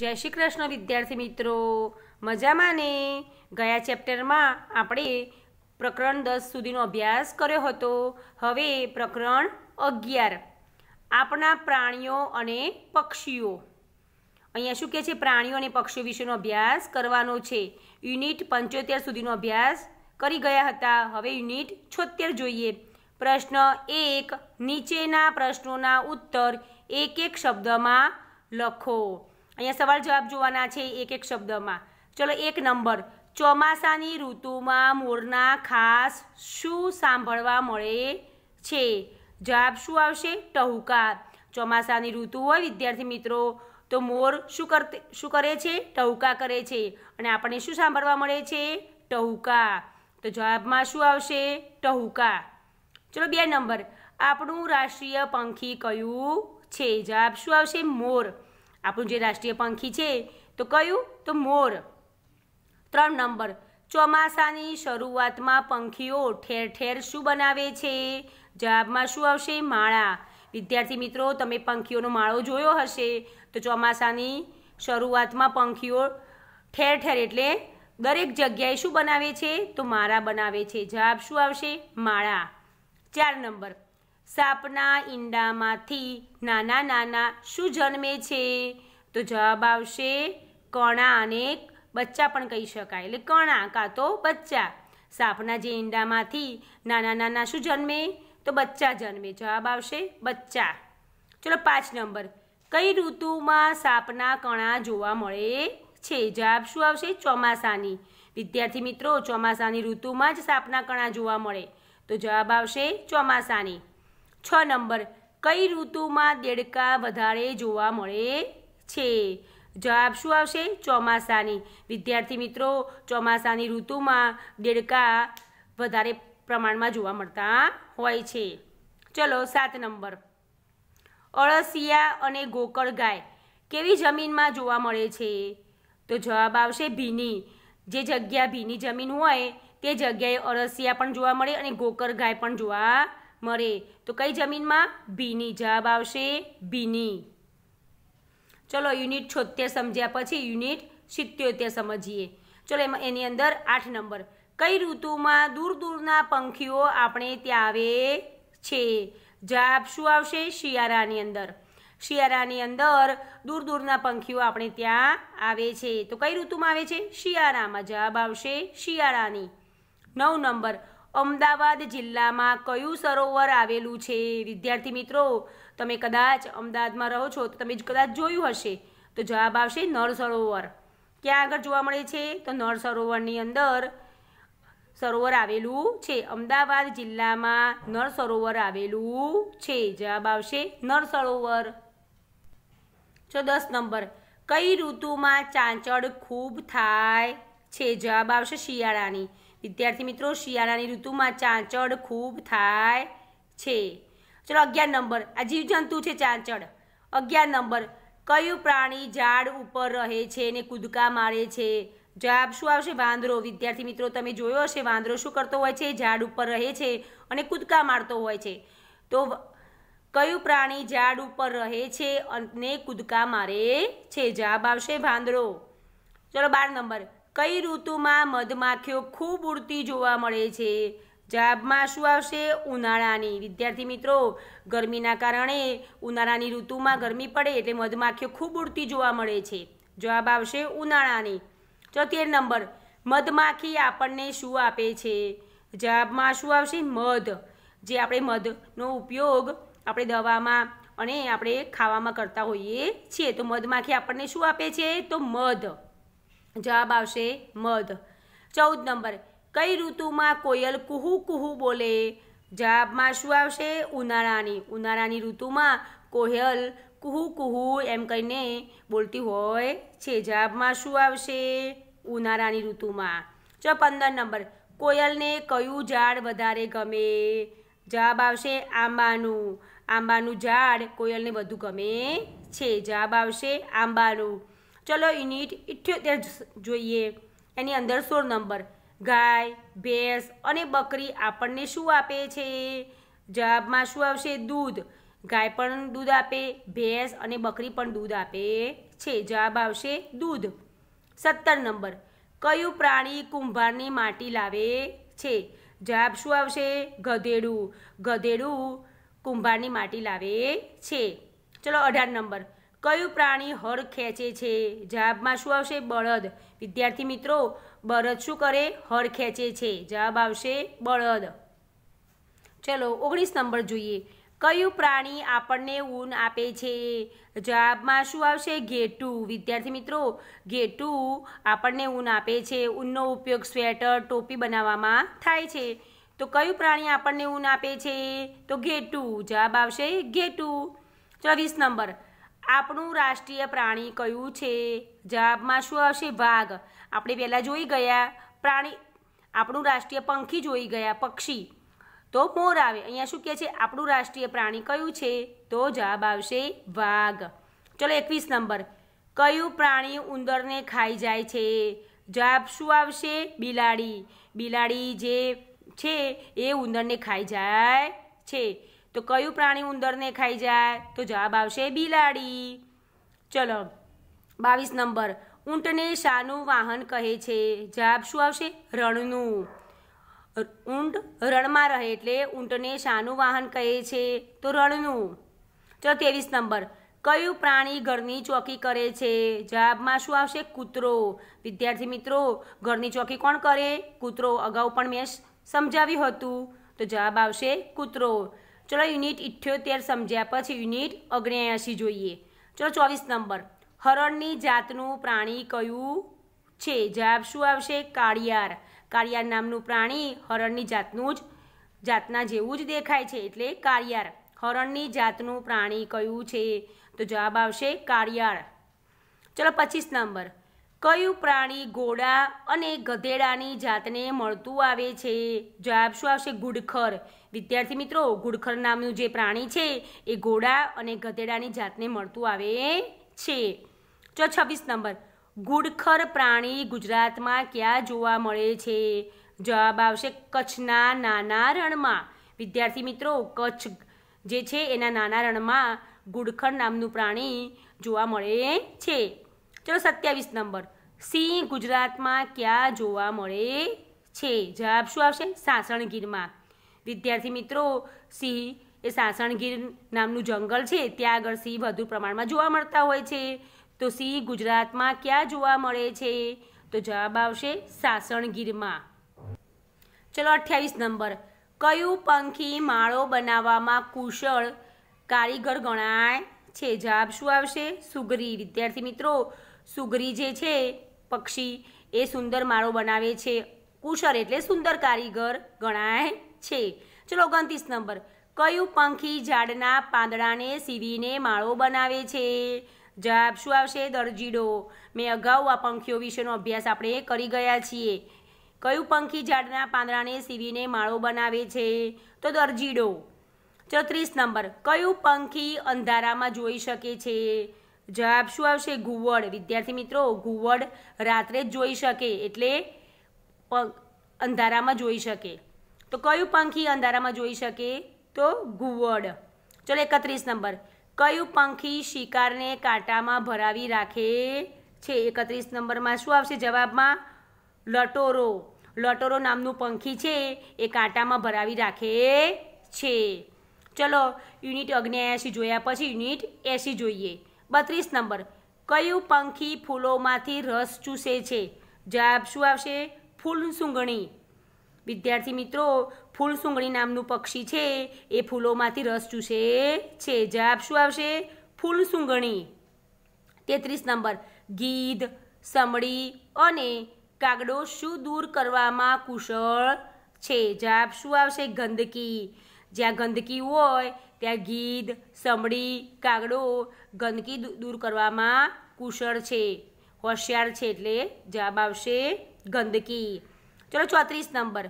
જય શ્રી કૃષ્ણ વિદ્યાર્થી મિત્રો મજામાં ને ગયા ચેપ્ટરમાં આપણે પ્રકરણ દસ સુધીનો અભ્યાસ કર્યો હતો હવે પ્રકરણ અગિયાર આપણા પ્રાણીઓ અને પક્ષીઓ અહીંયા શું કહે છે પ્રાણીઓ અને પક્ષીઓ વિશેનો અભ્યાસ કરવાનો છે યુનિટ પંચોતેર સુધીનો અભ્યાસ કરી ગયા હતા હવે યુનિટ છોતેર જોઈએ પ્રશ્ન એક નીચેના પ્રશ્નોના ઉત્તર એક એક શબ્દમાં લખો અહીંયા સવાલ જવાબ જોવાના છે એક એક શબ્દમાં ચલો એક નંબર ચોમાસાની ઋતુમાં મોરના ખાસ શું સાંભળવા મળે છે જવાબ શું આવશે ટહુકા ચોમાસાની ઋતુ હોય વિદ્યાર્થી મિત્રો તો મોર શું કરતે શું કરે છે ટહુકા કરે છે અને આપણને શું સાંભળવા મળે છે ટહુકા તો જવાબમાં શું આવશે ટહુકા ચલો બે નંબર આપણું રાષ્ટ્રીય પંખી કયું છે જવાબ શું આવશે મોર આપણું જે રાષ્ટ્રીય પંખી છે તો કયું તો મોર ત્રણ નંબર ચોમાસાની શરૂઆતમાં પંખીઓ ઠેર ઠેર શું બનાવે છે જવાબમાં શું આવશે માળા વિદ્યાર્થી મિત્રો તમે પંખીઓનો માળો જોયો હશે તો ચોમાસાની શરૂઆતમાં પંખીઓ ઠેર ઠેર એટલે દરેક જગ્યાએ શું બનાવે છે તો માળા બનાવે છે જવાબ શું આવશે માળા ચાર નંબર સાપના ઈંડામાંથી નાના નાના શું જન્મે છે તો જવાબ આવશે કણા અને બચ્ચા પણ કહી શકાય એટલે કણા કાં તો બચ્ચા સાપના જે ઈંડામાંથી નાના નાના શું જન્મે તો બચ્ચા જન્મે જવાબ આવશે બચ્ચા ચલો પાંચ નંબર કઈ ઋતુમાં સાપના કણા જોવા મળે છે જવાબ શું આવશે ચોમાસાની વિદ્યાર્થી મિત્રો ચોમાસાની ઋતુમાં જ સાપના કણા જોવા મળે તો જવાબ આવશે ચોમાસાની છ નંબર કઈ ઋતુમાં દેડકા વધારે જોવા મળે છે જવાબ શું આવશે ચોમાસાની વિદ્યાર્થી મિત્રો ચોમાસાની ઋતુમાં દેડકા વધારે પ્રમાણમાં જોવા મળતા હોય છે ચલો સાત નંબર અળસિયા અને ગોકળ ગાય કેવી જમીનમાં જોવા મળે છે તો જવાબ આવશે ભીની જે જગ્યા ભીની જમીન હોય તે જગ્યાએ અળસિયા પણ જોવા મળે અને ગોકર ગાય પણ જોવા મળે તો કઈ જમીનમાં ભીની જવાબ આવશે ભીની ચલો યુનિટ છોતેર સમજ્યા પછી યુનિટ સિત્યોતેર સમજીએ ચલો એમાં એની અંદર આઠ નંબર કઈ ઋતુમાં દૂર દૂરના પંખીઓ આપણે ત્યાં આવે છે જવાબ શું આવશે શિયાળાની અંદર શિયાળાની અંદર દૂર દૂરના પંખીઓ આપણે ત્યાં આવે છે તો કઈ ઋતુમાં આવે છે શિયાળામાં જવાબ આવશે શિયાળાની નવ નંબર અમદાવાદ જિલ્લામાં કયું સરોવર આવેલું છે વિદ્યાર્થી મિત્રો તમે કદાચ અમદાવાદમાં રહો છો તો તમે કદાચ જોયું હશે તો જવાબ આવશે નળ સરોવર ક્યાં આગળ જોવા મળે છે તો નળ સરોવરની અંદર સરોવર આવેલું છે અમદાવાદ જિલ્લામાં નળ સરોવર આવેલું છે જવાબ આવશે નળ સરોવર જો દસ નંબર કઈ ઋતુમાં ચાંચડ ખૂબ થાય છે જવાબ આવશે શિયાળાની વિદ્યાર્થી મિત્રો શિયાળાની ઋતુમાં ચાંચડ ખૂબ થાય છે ચલો અગિયાર નંબર આ જીવજંતુ છે ચાંચડ અગિયાર નંબર કયું પ્રાણી ઝાડ ઉપર રહે છે ને કૂદકા મારે છે જવાબ શું આવશે વાંદરો વિદ્યાર્થી મિત્રો તમે જોયો હશે વાંદરો શું કરતો હોય છે ઝાડ ઉપર રહે છે અને કૂદકા મારતો હોય છે તો કયું પ્રાણી ઝાડ ઉપર રહે છે અને કૂદકા મારે છે જવાબ આવશે વાંદરો ચલો બાર નંબર કઈ ઋતુમાં મધમાખીઓ ખૂબ ઉડતી જોવા મળે છે જવાબમાં શું આવશે ઉનાળાની વિદ્યાર્થી મિત્રો ગરમીના કારણે ઉનાળાની ઋતુમાં ગરમી પડે એટલે મધમાખીઓ ખૂબ ઉડતી જોવા મળે છે જવાબ આવશે ઉનાળાની ચોથેર નંબર મધમાખી આપણને શું આપે છે જવાબમાં શું આવશે મધ જે આપણે મધનો ઉપયોગ આપણે દવામાં અને આપણે ખાવામાં કરતા હોઈએ છીએ તો મધમાખી આપણને શું આપે છે તો મધ જવાબ આવશે મધ ચૌદ નંબર કઈ ઋતુમાં કોયલ કુહુ કુહુ બોલે જવાબમાં શું આવશે ઉનાળાની ઉનાળાની ઋતુમાં કોયલ કુહુ કુહુ એમ કહીને બોલતી હોય છે જવાબમાં શું આવશે ઉનાળાની ઋતુમાં ચો પંદર નંબર કોયલને કયું ઝાડ વધારે ગમે જવાબ આવશે આંબાનું આંબાનું ઝાડ કોયલને વધુ ગમે છે જવાબ આવશે આંબાનું ચલો યુનિટ ઇઠ્યોતેર જોઈએ એની અંદર સોળ નંબર ગાય ભેંસ અને બકરી આપણને શું આપે છે જવાબમાં શું આવશે દૂધ ગાય પણ દૂધ આપે ભેંસ અને બકરી પણ દૂધ આપે છે જવાબ આવશે દૂધ સત્તર નંબર કયું પ્રાણી કુંભારની માટી લાવે છે જવાબ શું આવશે ગધેડું ગધેડું કુંભારની માટી લાવે છે ચલો અઢાર નંબર કયું પ્રાણી હળ ખેંચે છે જવાબમાં શું આવશે બળદ વિદ્યાર્થી મિત્રો બળદ શું કરે હળ ખેંચે છે જવાબ આવશે બળદ ચલો ઓગણીસ નંબર જોઈએ કયું પ્રાણી આપણને ઊન આપે છે જવાબમાં શું આવશે ઘેટું વિદ્યાર્થી મિત્રો ઘેટું આપણને ઊન આપે છે ઊનનો ઉપયોગ સ્વેટર ટોપી બનાવવામાં થાય છે તો કયું પ્રાણી આપણને ઊન આપે છે તો ઘેટું જવાબ આવશે ઘેટું ચોવીસ નંબર આપણું રાષ્ટ્રીય પ્રાણી કયું છે જવાબમાં શું આવશે વાઘ આપણે પહેલાં જોઈ ગયા પ્રાણી આપણું રાષ્ટ્રીય પંખી જોઈ ગયા પક્ષી તો મોર આવે અહીંયા શું કહે છે આપણું રાષ્ટ્રીય પ્રાણી કયું છે તો જવાબ આવશે વાઘ ચલો એકવીસ નંબર કયું પ્રાણી ઉંદરને ખાઈ જાય છે જવાબ શું આવશે બિલાડી બિલાડી જે છે એ ઉંદરને ખાઈ જાય છે તો કયું પ્રાણી ઉંદરને ખાઈ જાય તો જવાબ આવશે બિલાડી ચલો બાવીસ નંબર ઊંટને શાનું વાહન કહે છે જવાબ શું આવશે રણનું ઊંટ રણમાં રહે એટલે ઊંટને શાનું વાહન કહે છે તો રણનું ચલો ત્રેવીસ નંબર કયું પ્રાણી ઘરની ચોકી કરે છે જવાબમાં શું આવશે કૂતરો વિદ્યાર્થી મિત્રો ઘરની ચોકી કોણ કરે કૂતરો અગાઉ પણ મેં સમજાવ્યું હતું તો જવાબ આવશે કૂતરો ચલો યુનિટ ઇઠ્યોતેર સમજ્યા પછી યુનિટ ઓગણ્યાએંશી જોઈએ ચલો ચોવીસ નંબર હરણની જાતનું પ્રાણી કયું છે જવાબ શું આવશે કાળિયાર કાળિયાર નામનું પ્રાણી હરણની જાતનું જ જાતના જેવું જ દેખાય છે એટલે કાળિયાર હરણની જાતનું પ્રાણી કયું છે તો જવાબ આવશે કાળિયાર ચલો પચીસ નંબર કયું પ્રાણી ઘોડા અને ગધેડાની જાતને મળતું આવે છે જવાબ શું આવશે ગુડખર વિદ્યાર્થી મિત્રો ગુડખર નામનું જે પ્રાણી છે એ ઘોડા અને ગધેડાની જાતને મળતું આવે છે જો છવ્વીસ નંબર ગુડખર પ્રાણી ગુજરાતમાં ક્યાં જોવા મળે છે જવાબ આવશે કચ્છના નાના રણમાં વિદ્યાર્થી મિત્રો કચ્છ જે છે એના નાના રણમાં ગુડખર નામનું પ્રાણી જોવા મળે છે ચલો સત્યાવીસ નંબર સિંહ ગુજરાતમાં ક્યાં જોવા મળે છે જવાબ શું આવશે સાસણગીરમાં વિદ્યાર્થી મિત્રો સિંહ એ સાસણગીર નામનું જંગલ છે ત્યાં આગળ સિંહ વધુ પ્રમાણમાં જોવા મળતા હોય છે તો સિંહ ગુજરાતમાં ક્યાં જોવા મળે છે તો જવાબ આવશે સાસણગીરમાં ચલો અઠ્યાવીસ નંબર કયું પંખી માળો બનાવવામાં કુશળ કારીગર ગણાય છે જવાબ શું આવશે સુગરી વિદ્યાર્થી મિત્રો સુગરી જે છે પક્ષી એ સુંદર માળો બનાવે છે કુશળ એટલે સુંદર કારીગર ગણાય છે ચલો ઓગણત્રીસ નંબર કયું પંખી ઝાડના પાંદડાને સીવીને માળો બનાવે છે જવાબ શું આવશે દરજીડો મેં અગાઉ આ પંખીઓ વિશેનો અભ્યાસ આપણે કરી ગયા છીએ કયું પંખી ઝાડના પાંદડાને સીવીને માળો બનાવે છે તો દરજીડો ચોત્રીસ નંબર કયું પંખી અંધારામાં જોઈ શકે છે જવાબ શું આવશે ઘુવડ વિદ્યાર્થી મિત્રો ઘુવડ રાત્રે જ જોઈ શકે એટલે અંધારામાં જોઈ શકે તો કયું પંખી અંધારામાં જોઈ શકે તો ઘુવડ ચલો એકત્રીસ નંબર કયું પંખી શિકારને કાંટામાં ભરાવી રાખે છે એકત્રીસ નંબરમાં શું આવશે જવાબમાં લટોરો લટોરો નામનું પંખી છે એ કાંટામાં ભરાવી રાખે છે ચલો યુનિટ ઓગણ્યાએંશી જોયા પછી યુનિટ એસી જોઈએ બત્રીસ નંબર કયું પંખી ફૂલોમાંથી રસ ચૂસે છે જવાબ શું આવશે ફૂલ સૂંઘણી વિદ્યાર્થી મિત્રો ફૂલ સૂંગણી નામનું પક્ષી છે એ ફૂલોમાંથી રસ ચૂસે છે જવાબ શું આવશે ફૂલ સૂંઘણી તેત્રીસ નંબર ગીધ સમડી અને કાગડો શું દૂર કરવામાં કુશળ છે જવાબ શું આવશે ગંદકી જ્યાં ગંદકી હોય ત્યાં ગીધ સમડી કાગડો ગંદકી દૂર કરવામાં કુશળ છે હોશિયાર છે એટલે જવાબ આવશે ગંદકી ચલો ચોત્રીસ નંબર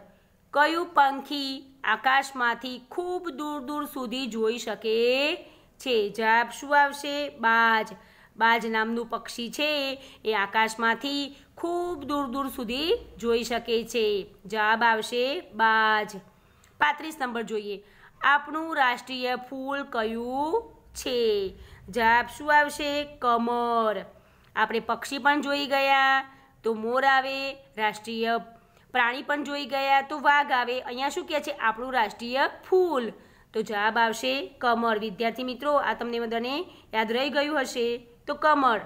કયું પંખી આકાશમાંથી ખૂબ દૂર દૂર સુધી જોઈ શકે છે જવાબ શું આવશે બાજ બાજ નામનું પક્ષી છે એ આકાશમાંથી ખૂબ દૂર દૂર સુધી જોઈ શકે છે જવાબ આવશે બાજ પાંત્રીસ નંબર જોઈએ આપણું રાષ્ટ્રીય ફૂલ કયું છે જવાબ શું આવશે કમર આપણે પક્ષી પણ જોઈ ગયા તો મોર આવે રાષ્ટ્રીય પ્રાણી પણ જોઈ ગયા તો વાઘ આવે અહીંયા શું કહે છે આપણું રાષ્ટ્રીય ફૂલ તો જવાબ આવશે કમળ વિદ્યાર્થી મિત્રો આ તમને બધાને યાદ રહી ગયું હશે તો કમળ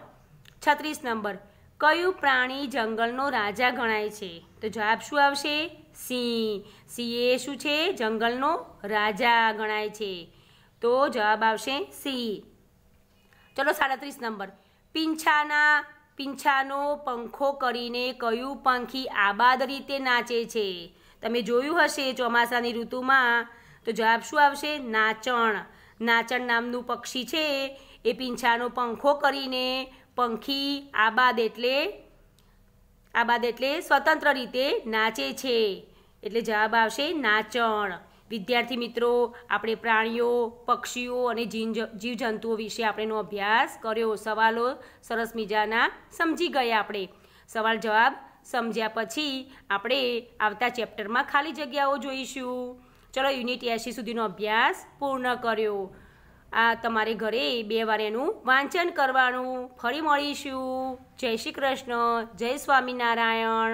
છત્રીસ નંબર કયું પ્રાણી જંગલનો રાજા ગણાય છે તો જવાબ શું આવશે સિંહ સિંહ એ શું છે જંગલનો રાજા ગણાય છે તો જવાબ આવશે સિંહ ચલો સાડત્રીસ નંબર પીંછાના પીંછાનો પંખો કરીને કયું પંખી આબાદ રીતે નાચે છે તમે જોયું હશે ચોમાસાની ઋતુમાં તો જવાબ શું આવશે નાચણ નાચણ નામનું પક્ષી છે એ પીંછાનો પંખો કરીને પંખી આબાદ એટલે આબાદ એટલે સ્વતંત્ર રીતે નાચે છે એટલે જવાબ આવશે નાચણ વિદ્યાર્થી મિત્રો આપણે પ્રાણીઓ પક્ષીઓ અને જીવજંતુઓ વિશે આપણેનો અભ્યાસ કર્યો સવાલો સરસ મજાના સમજી ગયા આપણે સવાલ જવાબ સમજ્યા પછી આપણે આવતા ચેપ્ટરમાં ખાલી જગ્યાઓ જોઈશું ચલો યુનિટ એસી સુધીનો અભ્યાસ પૂર્ણ કર્યો આ તમારે ઘરે બે વાર એનું વાંચન કરવાનું ફરી મળીશું જય શ્રી કૃષ્ણ જય સ્વામિનારાયણ